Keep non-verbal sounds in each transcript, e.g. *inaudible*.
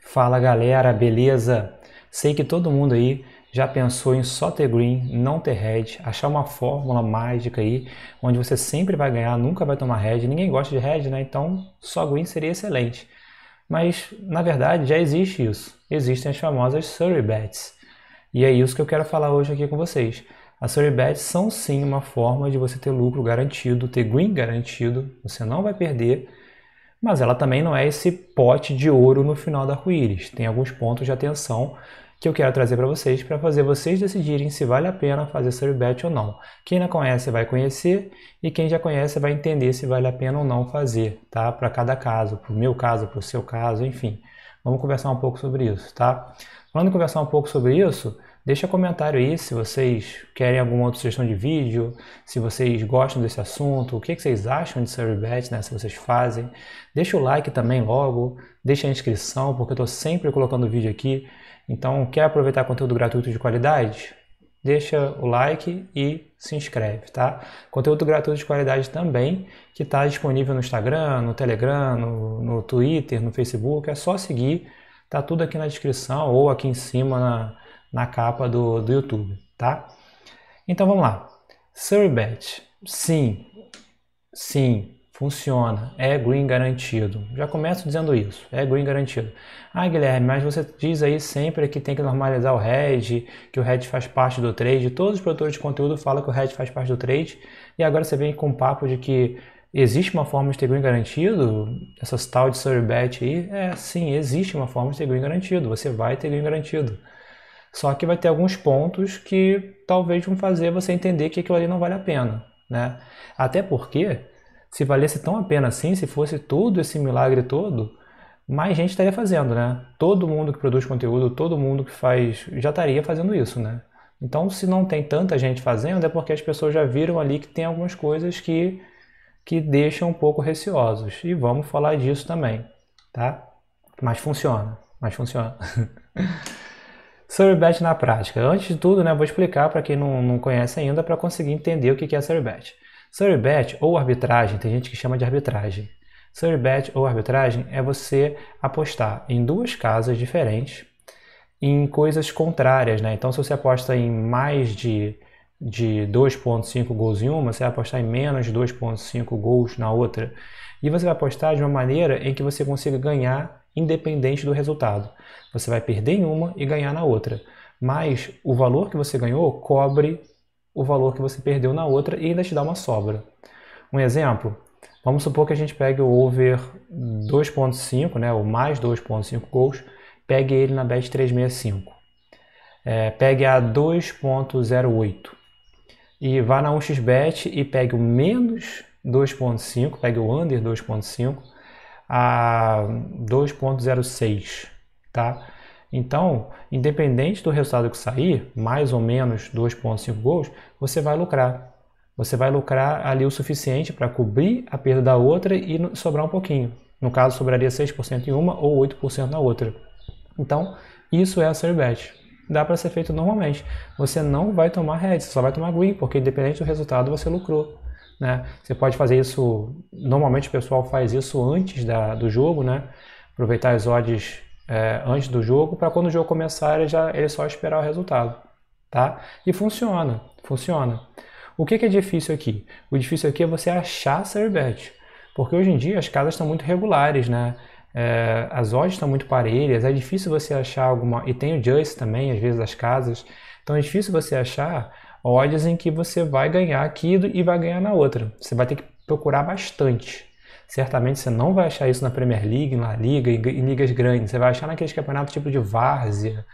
Fala galera, beleza? Sei que todo mundo aí já pensou em só ter green, não ter red, achar uma fórmula mágica aí, onde você sempre vai ganhar, nunca vai tomar red. Ninguém gosta de red, né? Então só green seria excelente. Mas na verdade já existe isso. Existem as famosas Surrey Bets. E é isso que eu quero falar hoje aqui com vocês. As Surrey Bets são sim uma forma de você ter lucro garantido, ter green garantido, você não vai perder mas ela também não é esse pote de ouro no final da arco-íris. Tem alguns pontos de atenção que eu quero trazer para vocês para fazer vocês decidirem se vale a pena fazer survey bet ou não. Quem não conhece vai conhecer e quem já conhece vai entender se vale a pena ou não fazer, tá? Para cada caso, para o meu caso, para o seu caso, enfim. Vamos conversar um pouco sobre isso, tá? Falando em conversar um pouco sobre isso, Deixa comentário aí se vocês querem alguma outra sugestão de vídeo, se vocês gostam desse assunto, o que, que vocês acham de Survey né? Se vocês fazem. Deixa o like também logo, deixa a inscrição, porque eu estou sempre colocando vídeo aqui. Então, quer aproveitar conteúdo gratuito de qualidade? Deixa o like e se inscreve, tá? Conteúdo gratuito de qualidade também, que está disponível no Instagram, no Telegram, no, no Twitter, no Facebook. É só seguir, tá tudo aqui na descrição ou aqui em cima na na capa do, do YouTube, tá? Então vamos lá. Surbet, sim, sim, funciona, é green garantido. Já começo dizendo isso, é green garantido. Ah, Guilherme, mas você diz aí sempre que tem que normalizar o hedge, que o hedge faz parte do trade. Todos os produtores de conteúdo falam que o hedge faz parte do trade. E agora você vem com um papo de que existe uma forma de ter green garantido? Essas tal de survey aí? É, sim, existe uma forma de ter green garantido. Você vai ter green garantido. Só que vai ter alguns pontos que talvez vão fazer você entender que aquilo ali não vale a pena, né? Até porque, se valesse tão a pena assim, se fosse todo esse milagre todo, mais gente estaria fazendo, né? Todo mundo que produz conteúdo, todo mundo que faz, já estaria fazendo isso, né? Então, se não tem tanta gente fazendo, é porque as pessoas já viram ali que tem algumas coisas que, que deixam um pouco receosos. E vamos falar disso também, tá? Mas funciona, mas funciona. *laughs* Survey na prática. Antes de tudo, né, vou explicar para quem não, não conhece ainda para conseguir entender o que é Survey. Survey ou arbitragem, tem gente que chama de arbitragem. Survey ou arbitragem é você apostar em duas casas diferentes em coisas contrárias, né? Então, se você aposta em mais de, de 2,5 gols em uma, você vai apostar em menos de 2,5 gols na outra. E você vai apostar de uma maneira em que você consiga ganhar independente do resultado. Você vai perder em uma e ganhar na outra. Mas o valor que você ganhou cobre o valor que você perdeu na outra e ainda te dá uma sobra. Um exemplo, vamos supor que a gente pegue o over 2.5, né, o mais 2.5 gols, pegue ele na bet 365. É, pegue a 2.08 e vá na 1xbet e pegue o menos 2.5, pegue o under 2.5 a 2.06, tá? Então, independente do resultado que sair, mais ou menos 2.5 gols, você vai lucrar. Você vai lucrar ali o suficiente para cobrir a perda da outra e sobrar um pouquinho. No caso, sobraria 6% em uma ou 8% na outra. Então, isso é a Serbet. Dá para ser feito normalmente. Você não vai tomar red, você só vai tomar green, porque independente do resultado você lucrou. Né? Você pode fazer isso, normalmente o pessoal faz isso antes da, do jogo, né? aproveitar as odds é, antes do jogo, para quando o jogo começar ele, já, ele só esperar o resultado. Tá? E funciona, funciona. O que, que é difícil aqui? O difícil aqui é você achar Serbet, porque hoje em dia as casas estão muito regulares, né? É, as odds estão muito parelhas, é difícil você achar alguma. E tem o Just também, às vezes, das casas. Então é difícil você achar odds em que você vai ganhar aqui e vai ganhar na outra. Você vai ter que procurar bastante. Certamente você não vai achar isso na Premier League, na Liga, em ligas grandes. Você vai achar naqueles campeonatos tipo de várzea,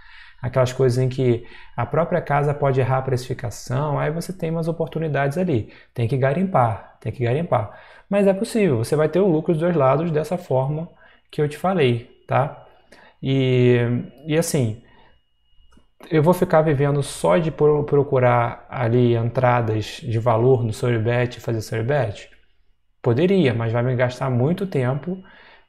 aquelas coisas em que a própria casa pode errar a precificação, aí você tem umas oportunidades ali. Tem que garimpar, tem que garimpar. Mas é possível, você vai ter o lucro dos dois lados dessa forma que eu te falei, tá? E, e assim, eu vou ficar vivendo só de procurar ali entradas de valor no Soribet e fazer Soribet? Poderia, mas vai me gastar muito tempo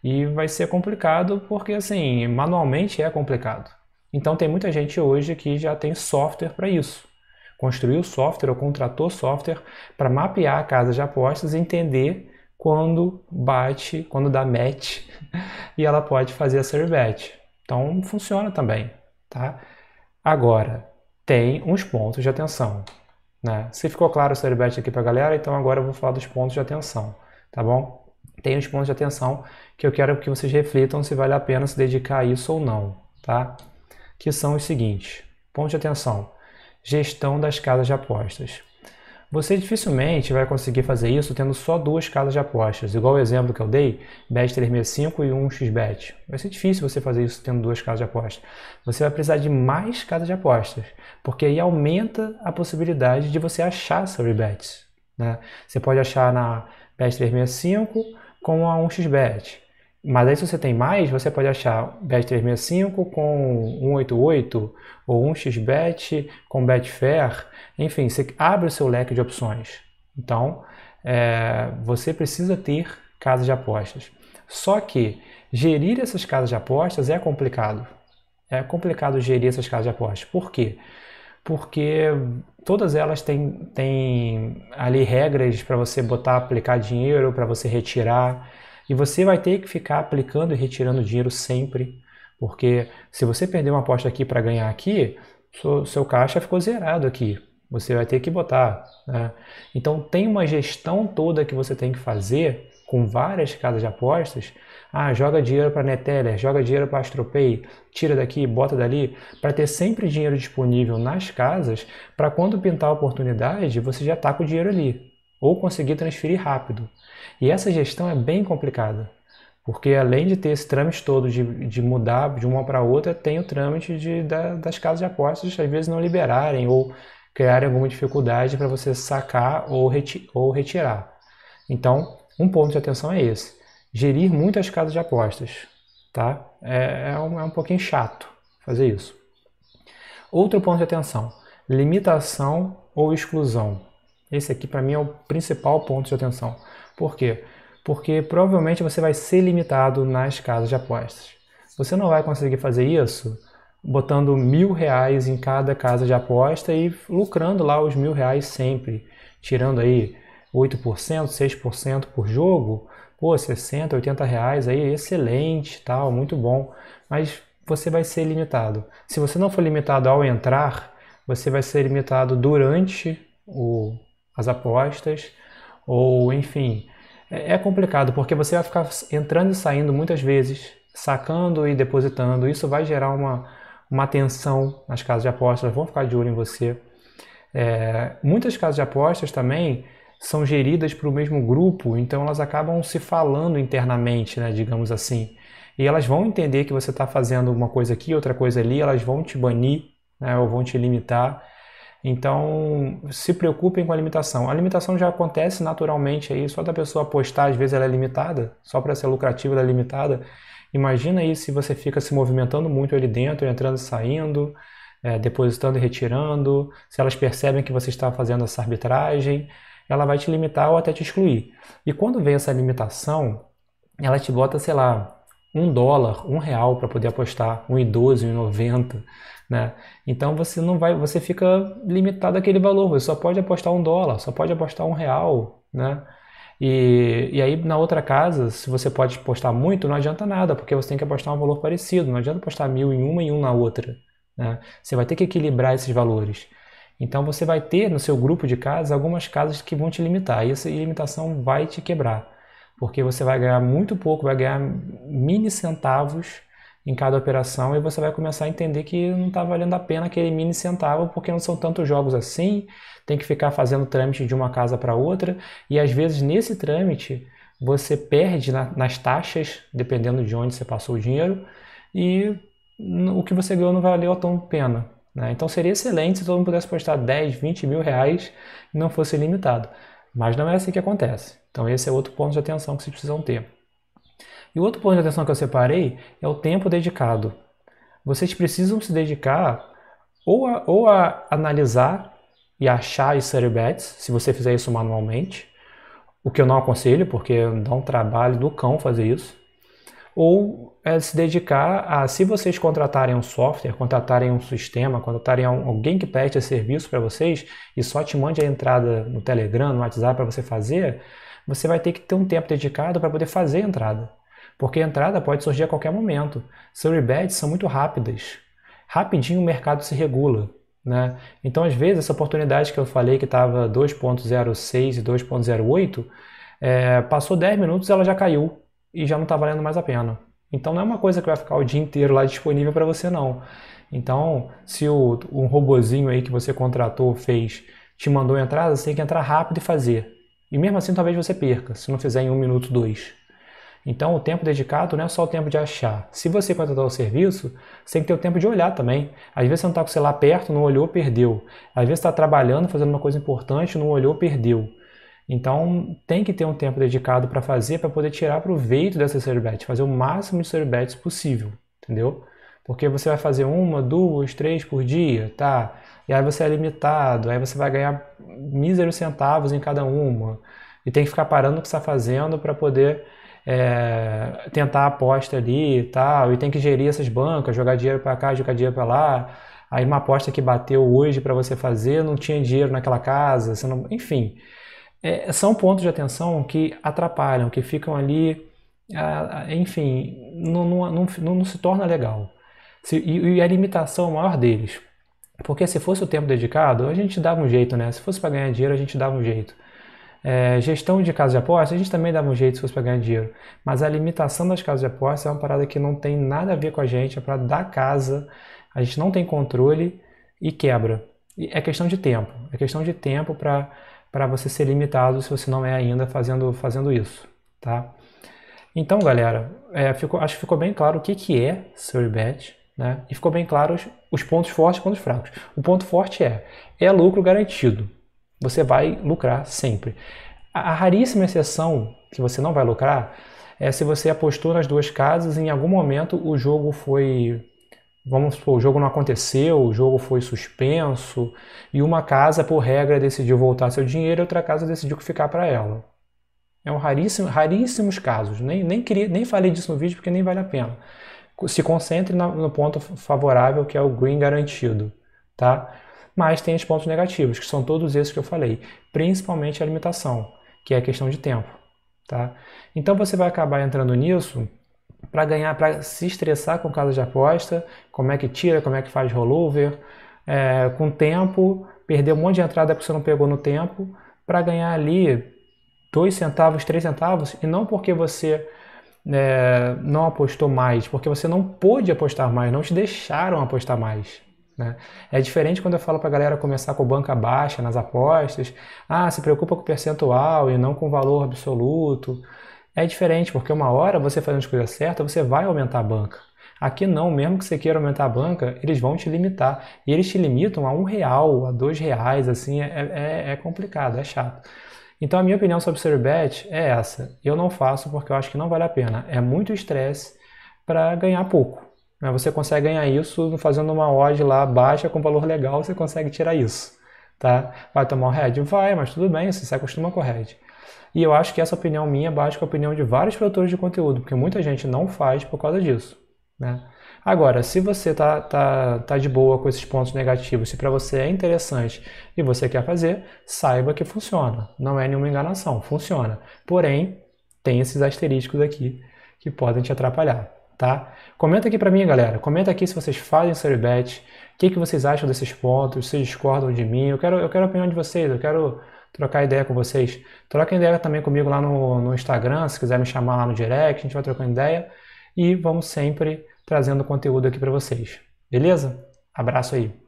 e vai ser complicado porque, assim, manualmente é complicado. Então, tem muita gente hoje que já tem software para isso. Construiu software ou contratou software para mapear a casa de apostas e entender quando bate, quando dá match *laughs* e ela pode fazer a Soribet. Então, funciona também, tá? Agora, tem uns pontos de atenção. Né? Se ficou claro o Ceribet aqui para a galera, então agora eu vou falar dos pontos de atenção, tá bom? Tem uns pontos de atenção que eu quero que vocês reflitam se vale a pena se dedicar a isso ou não, tá? Que são os seguintes. Ponto de atenção. Gestão das casas de apostas. Você dificilmente vai conseguir fazer isso tendo só duas casas de apostas, igual o exemplo que eu dei, bet 365 e um xbet. Vai ser difícil você fazer isso tendo duas casas de apostas. Você vai precisar de mais casas de apostas, porque aí aumenta a possibilidade de você achar sobre bets. Né? Você pode achar na bet 365 com a 1xbet. Mas aí se você tem mais, você pode achar Bet365 com 188 ou 1xBet com Betfair. Enfim, você abre o seu leque de opções. Então, é, você precisa ter casas de apostas. Só que gerir essas casas de apostas é complicado. É complicado gerir essas casas de apostas. Por quê? Porque todas elas têm, têm ali regras para você botar, aplicar dinheiro, para você retirar. E você vai ter que ficar aplicando e retirando dinheiro sempre, porque se você perder uma aposta aqui para ganhar aqui, seu, seu caixa ficou zerado aqui, você vai ter que botar. Né? Então tem uma gestão toda que você tem que fazer com várias casas de apostas. Ah, joga dinheiro para Neteller, joga dinheiro para AstroPay, tira daqui, bota dali, para ter sempre dinheiro disponível nas casas, para quando pintar a oportunidade, você já está com o dinheiro ali ou conseguir transferir rápido. E essa gestão é bem complicada, porque além de ter esse trâmite todo de, de mudar de uma para outra, tem o trâmite de, da, das casas de apostas às vezes não liberarem ou criarem alguma dificuldade para você sacar ou, reti ou retirar. Então, um ponto de atenção é esse: gerir muitas casas de apostas, tá? É, é, um, é um pouquinho chato fazer isso. Outro ponto de atenção: limitação ou exclusão. Esse aqui, para mim, é o principal ponto de atenção. Por quê? Porque provavelmente você vai ser limitado nas casas de apostas. Você não vai conseguir fazer isso botando mil reais em cada casa de aposta e lucrando lá os mil reais sempre, tirando aí 8%, 6% por jogo, pô, 60, 80 reais aí, excelente, tal, muito bom, mas você vai ser limitado. Se você não for limitado ao entrar, você vai ser limitado durante o, as apostas, ou enfim. É, é complicado porque você vai ficar entrando e saindo muitas vezes, sacando e depositando. Isso vai gerar uma, uma tensão nas casas de apostas, vão ficar de olho em você. É, muitas casas de apostas também são geridas para o mesmo grupo, então elas acabam se falando internamente, né, digamos assim. E elas vão entender que você está fazendo uma coisa aqui, outra coisa ali, elas vão te banir né, ou vão te limitar. Então, se preocupem com a limitação. A limitação já acontece naturalmente aí, só da pessoa apostar. às vezes ela é limitada, só para ser lucrativa ela é limitada. Imagina aí se você fica se movimentando muito ali dentro, entrando e saindo, é, depositando e retirando, se elas percebem que você está fazendo essa arbitragem, ela vai te limitar ou até te excluir. E quando vem essa limitação, ela te bota, sei lá, um dólar, um real para poder apostar, um doze, um noventa né? Então você não vai, você fica limitado àquele valor. Você só pode apostar um dólar, só pode apostar um real, né? E, e aí na outra casa, se você pode apostar muito, não adianta nada, porque você tem que apostar um valor parecido. Não adianta apostar mil em uma e um na outra. Né? Você vai ter que equilibrar esses valores. Então você vai ter no seu grupo de casas algumas casas que vão te limitar e essa limitação vai te quebrar, porque você vai ganhar muito pouco, vai ganhar mini centavos em cada operação e você vai começar a entender que não está valendo a pena aquele mini centavo porque não são tantos jogos assim, tem que ficar fazendo trâmite de uma casa para outra e às vezes nesse trâmite você perde na, nas taxas, dependendo de onde você passou o dinheiro, e o que você ganhou não valeu a tão pena. Né? Então seria excelente se todo mundo pudesse postar 10, 20 mil reais e não fosse limitado. Mas não é assim que acontece. Então esse é outro ponto de atenção que vocês precisam ter. E outro ponto de atenção que eu separei é o tempo dedicado. Vocês precisam se dedicar ou a, ou a analisar e achar as study bets, se você fizer isso manualmente, o que eu não aconselho, porque dá um trabalho do cão fazer isso, ou é se dedicar a, se vocês contratarem um software, contratarem um sistema, contratarem alguém que preste serviço para vocês e só te mande a entrada no Telegram, no WhatsApp para você fazer, você vai ter que ter um tempo dedicado para poder fazer a entrada. Porque a entrada pode surgir a qualquer momento. Seu bets são muito rápidas. Rapidinho o mercado se regula. Né? Então, às vezes, essa oportunidade que eu falei que estava 2.06 e 2.08, é, passou 10 minutos ela já caiu e já não está valendo mais a pena. Então, não é uma coisa que vai ficar o dia inteiro lá disponível para você, não. Então, se o, um robozinho aí que você contratou fez, te mandou entrada, você tem que entrar rápido e fazer. E mesmo assim, talvez você perca, se não fizer em um minuto, dois. Então, o tempo dedicado não é só o tempo de achar. Se você contratar o serviço, você tem que ter o tempo de olhar também. Às vezes você não está com o celular perto, não olhou, perdeu. Às vezes está trabalhando, fazendo uma coisa importante, não olhou, perdeu. Então, tem que ter um tempo dedicado para fazer, para poder tirar proveito dessa surbat, fazer o máximo de serbetes possível, entendeu? Porque você vai fazer uma, duas, três por dia, tá? e aí você é limitado, aí você vai ganhar míseros centavos em cada uma, e tem que ficar parando o que está fazendo para poder é, tentar a aposta ali e tal, e tem que gerir essas bancas, jogar dinheiro para cá, jogar dinheiro para lá, aí uma aposta que bateu hoje para você fazer, não tinha dinheiro naquela casa, não... enfim. É, são pontos de atenção que atrapalham, que ficam ali, ah, enfim, não, não, não, não, se torna legal. Se, e, e a limitação maior deles, porque se fosse o tempo dedicado, a gente dava um jeito, né? Se fosse para ganhar dinheiro, a gente dava um jeito. É, gestão de casas de apostas, a gente também dava um jeito se fosse para ganhar dinheiro. Mas a limitação das casas de apostas é uma parada que não tem nada a ver com a gente, é para dar casa, a gente não tem controle e quebra. E é questão de tempo. É questão de tempo para você ser limitado se você não é ainda fazendo, fazendo isso, tá? Então, galera, é, ficou, acho que ficou bem claro o que, que é Suribet. Né? E ficou bem claro os, os pontos fortes e pontos fracos. O ponto forte é, é lucro garantido. Você vai lucrar sempre. A, a raríssima exceção que você não vai lucrar é se você apostou nas duas casas e em algum momento o jogo foi vamos supor, o jogo não aconteceu, o jogo foi suspenso e uma casa, por regra, decidiu voltar seu dinheiro e outra casa decidiu que ficar para ela. É um raríssimo, raríssimos casos. Nem, nem, queria, nem falei disso no vídeo porque nem vale a pena se concentre no ponto favorável que é o green garantido, tá? Mas tem os pontos negativos, que são todos esses que eu falei, principalmente a limitação, que é a questão de tempo, tá? Então você vai acabar entrando nisso para ganhar, para se estressar com casa de aposta, como é que tira, como é que faz rollover, é, com tempo, perder um monte de entrada que você não pegou no tempo, para ganhar ali dois centavos, três centavos, e não porque você é, não apostou mais, porque você não pôde apostar mais, não te deixaram apostar mais. Né? É diferente quando eu falo para a galera começar com banca baixa nas apostas, ah, se preocupa com percentual e não com valor absoluto. É diferente, porque uma hora você fazendo as coisas certas, você vai aumentar a banca. Aqui não, mesmo que você queira aumentar a banca, eles vão te limitar. E eles te limitam a um real, a dois reais, assim, é, é, é complicado, é chato. Então a minha opinião sobre o bet é essa. Eu não faço porque eu acho que não vale a pena. É muito estresse para ganhar pouco. Né? Você consegue ganhar isso fazendo uma odd lá baixa com valor legal, você consegue tirar isso. Tá? Vai tomar um head? Vai, mas tudo bem, você se acostuma com o head. E eu acho que essa opinião minha bate com a opinião de vários produtores de conteúdo, porque muita gente não faz por causa disso. Né? Agora, se você tá, tá, tá de boa com esses pontos negativos, se para você é interessante e você quer fazer, saiba que funciona. Não é nenhuma enganação, funciona. Porém, tem esses asteriscos aqui que podem te atrapalhar, tá? Comenta aqui para mim, galera. Comenta aqui se vocês fazem Suribet, o que, que vocês acham desses pontos, se discordam de mim. Eu quero, eu quero a opinião de vocês, eu quero trocar ideia com vocês. Troquem ideia também comigo lá no, no Instagram, se quiser me chamar lá no direct, a gente vai trocando ideia. E vamos sempre trazendo conteúdo aqui para vocês. Beleza? Abraço aí.